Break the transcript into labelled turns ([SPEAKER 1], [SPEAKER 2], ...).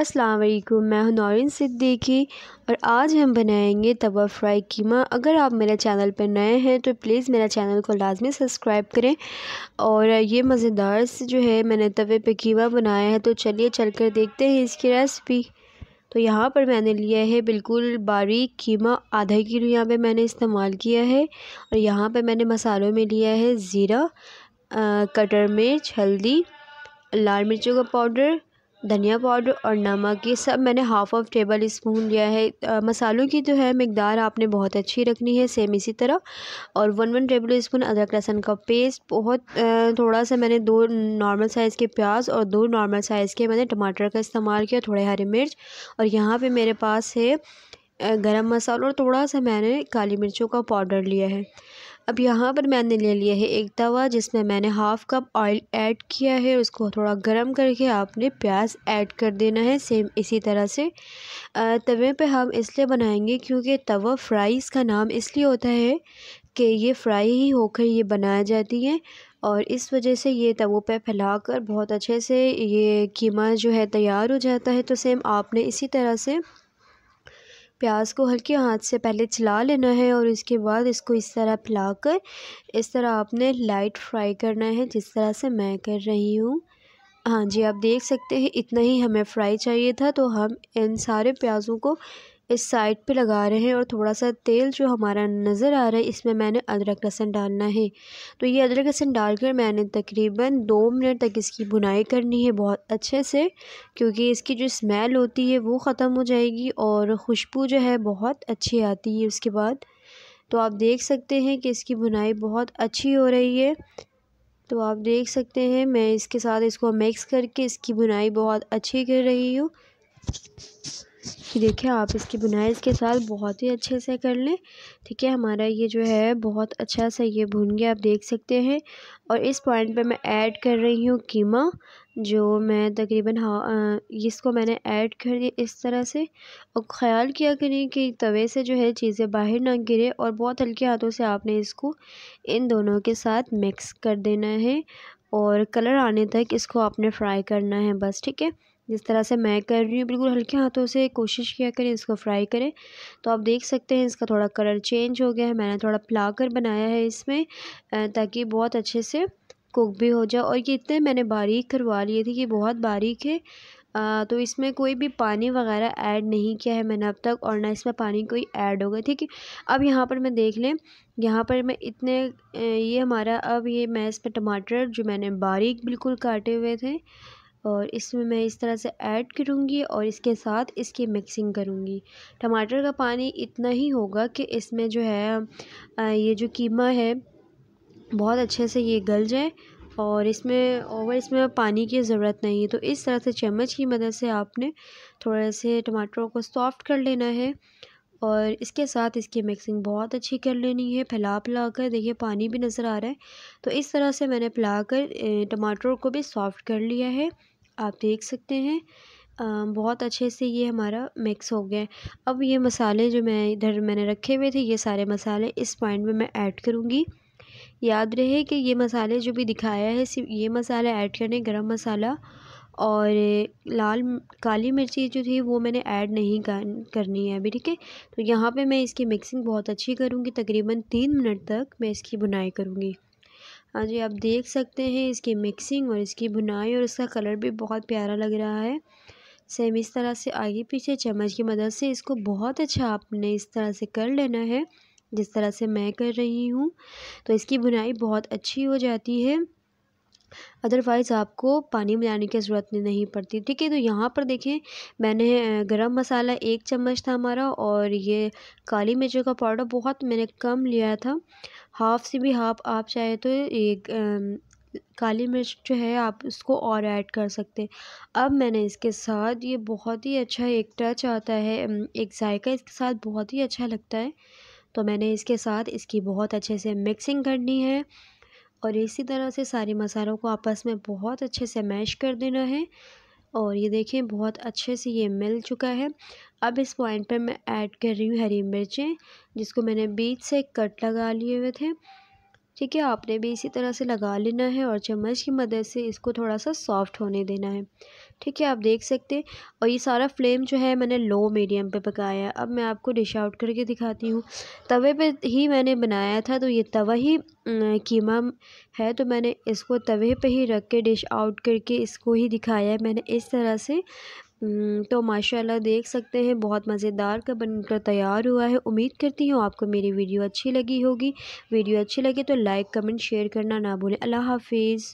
[SPEAKER 1] अस्सलाम वालेकुम मैं हनौरिन सिद्दीकी और आज हम बनाएंगे तवा फ्राई कीमा अगर आप मेरे चैनल पर नए हैं तो प्लीज़ मेरा चैनल को लाजमी सब्सक्राइब करें और ये मज़ेदार से जो है मैंने तवे पे कीमा बनाया है तो चलिए चल कर देखते हैं इसकी रेसिपी तो यहाँ पर मैंने लिया है बिल्कुल बारीक कीमा आधा किलो यहाँ पर मैंने इस्तेमाल किया है और यहाँ पर मैंने मसालों में लिया है ज़ीरा कटर मिर्च हल्दी लाल मिर्चों का पाउडर धनिया पाउडर और नमक ये सब मैंने हाफ़ ऑफ़ टेबल स्पून लिया है आ, मसालों की जो तो है मकदार आपने बहुत अच्छी रखनी है सेम इसी तरह और वन वन टेबल स्पून अदरक लहसन का पेस्ट बहुत आ, थोड़ा सा मैंने दो नॉर्मल साइज़ के प्याज और दो नॉर्मल साइज़ के मैंने टमाटर का इस्तेमाल किया थोड़े हरी मिर्च और यहाँ पर मेरे पास है गर्म मसाला और थोड़ा सा मैंने काली मिर्चों का पाउडर लिया है अब यहाँ पर मैंने ले लिया है एक तवा जिसमें मैंने हाफ़ कप ऑयल ऐड किया है उसको थोड़ा गर्म करके आपने प्याज ऐड कर देना है सेम इसी तरह से तवे पे हम इसलिए बनाएंगे क्योंकि तवा फ्राइज़ का नाम इसलिए होता है कि ये फ्राई ही होकर ये बनाया जाती है और इस वजह से ये तवों पे फैलाकर बहुत अच्छे से ये कीमा जो है तैयार हो जाता है तो सेम आपने इसी तरह से प्याज को हल्के हाथ से पहले चला लेना है और इसके बाद इसको इस तरह कर इस तरह आपने लाइट फ्राई करना है जिस तरह से मैं कर रही हूँ हाँ जी आप देख सकते हैं इतना ही हमें फ्राई चाहिए था तो हम इन सारे प्याज़ों को इस साइड पे लगा रहे हैं और थोड़ा सा तेल जो हमारा नज़र आ रहा है इसमें मैंने अदरक लहसन डालना है तो ये अदरक लहसन डालकर मैंने तकरीबन दो मिनट तक इसकी बुनाई करनी है बहुत अच्छे से क्योंकि इसकी जो स्मेल होती है वो ख़त्म हो जाएगी और खुशबू जो है बहुत अच्छी आती है उसके बाद तो आप देख सकते हैं कि इसकी बुनाई बहुत अच्छी हो रही है तो आप देख सकते हैं मैं इसके साथ इसको मिक्स करके इसकी बुनाई बहुत अच्छी कर रही हूँ कि देखिए आप इसकी बुनाई इसके साथ बहुत ही अच्छे से कर लें ठीक है हमारा ये जो है बहुत अच्छा सा ये भुन गया आप देख सकते हैं और इस पॉइंट पे मैं ऐड कर रही हूँ कीमा जो मैं तकरीबन हाँ इसको मैंने ऐड कर दिया इस तरह से और ख़्याल किया करें कि तवे से जो है चीज़ें बाहर ना गिरे और बहुत हल्के हाथों से आपने इसको इन दोनों के साथ मिक्स कर देना है और कलर आने तक इसको आपने फ्राई करना है बस ठीक है जिस तरह से मैं कर रही हूँ बिल्कुल हल्के हाथों से कोशिश किया करें इसको फ्राई करें तो आप देख सकते हैं इसका थोड़ा कलर चेंज हो गया है मैंने थोड़ा पिला कर बनाया है इसमें ताकि बहुत अच्छे से कुक भी हो जाए और ये इतने मैंने बारीक करवा लिए थे कि बहुत बारीक है आ, तो इसमें कोई भी पानी वगैरह ऐड नहीं किया है मैंने अब तक और ना इसमें पानी कोई ऐड होगा ठीक है अब यहाँ पर मैं देख लें यहाँ पर मैं इतने ये हमारा अब ये मैं इसमें टमाटर जो मैंने बारीक बिल्कुल काटे हुए थे और इसमें मैं इस तरह से ऐड करूँगी और इसके साथ इसकी मिक्सिंग करूँगी टमाटर का पानी इतना ही होगा कि इसमें जो है ये जो कीमा है बहुत अच्छे से ये गल जाए और इसमें ओवर इसमें पानी की ज़रूरत नहीं है तो इस तरह से चम्मच की मदद से आपने थोड़े से टमाटरों को सॉफ़्ट कर लेना है और इसके साथ इसकी मिक्सिंग बहुत अच्छी कर लेनी है फैला फैला कर देखिए पानी भी नज़र आ रहा है तो इस तरह से मैंने फैला कर टमाटरों को भी सॉफ़्ट कर लिया है आप देख सकते हैं बहुत अच्छे से ये हमारा मिक्स हो गया अब ये मसाले जो मैं इधर मैंने रखे हुए थे ये सारे मसाले इस पॉइंट में मैं ऐड करूँगी याद रहे कि ये मसाले जो भी दिखाया है सिर्फ ये मसाले ऐड करने गरम मसाला और लाल काली मिर्ची जो थी वो मैंने ऐड नहीं करनी है अभी ठीक है तो यहाँ पे मैं इसकी मिक्सिंग बहुत अच्छी करूँगी तकरीबन तीन मिनट तक मैं इसकी बुनाई करूँगी हाँ जी आप देख सकते हैं इसकी मिक्सिंग और इसकी बुनाई और इसका कलर भी बहुत प्यारा लग रहा है सेम इस तरह से आगे पीछे चम्मच की मदद से इसको बहुत अच्छा आपने इस तरह से कर लेना है जिस तरह से मैं कर रही हूँ तो इसकी बुनाई बहुत अच्छी हो जाती है अदरवाइज़ आपको पानी मिलाने की ज़रूरत नहीं पड़ती ठीक है तो यहाँ पर देखें मैंने गरम मसाला एक चम्मच था हमारा और ये काली मिर्च का पाउडर बहुत मैंने कम लिया था हाफ़ से भी हाफ आप चाहे तो एक काली मिर्च जो है आप उसको और ऐड कर सकते हैं अब मैंने इसके साथ ये बहुत ही अच्छा एक टच आता है एक जायका इसके साथ बहुत ही अच्छा लगता है तो मैंने इसके साथ इसकी बहुत अच्छे से मिक्सिंग करनी है और इसी तरह से सारे मसालों को आपस में बहुत अच्छे से मैश कर देना है और ये देखें बहुत अच्छे से ये मिल चुका है अब इस पॉइंट पर मैं ऐड कर रही हूँ हरी मिर्चें जिसको मैंने बीच से कट लगा लिए हुए थे ठीक है आपने भी इसी तरह से लगा लेना है और चम्मच की मदद से इसको थोड़ा सा सॉफ्ट होने देना है ठीक है आप देख सकते हैं और ये सारा फ्लेम जो है मैंने लो मीडियम पे पकाया है अब मैं आपको डिश आउट करके दिखाती हूँ तवे पे ही मैंने बनाया था तो ये तवा ही कीमा है तो मैंने इसको तवे पे ही रख के डिश आउट करके इसको ही दिखाया है मैंने इस तरह से हम्म, तो माशाल्लाह देख सकते हैं बहुत मज़ेदार का बनकर तैयार हुआ है उम्मीद करती हूँ आपको मेरी वीडियो अच्छी लगी होगी वीडियो अच्छी लगे तो लाइक कमेंट शेयर करना ना भूलें अल्लाह हाफिज़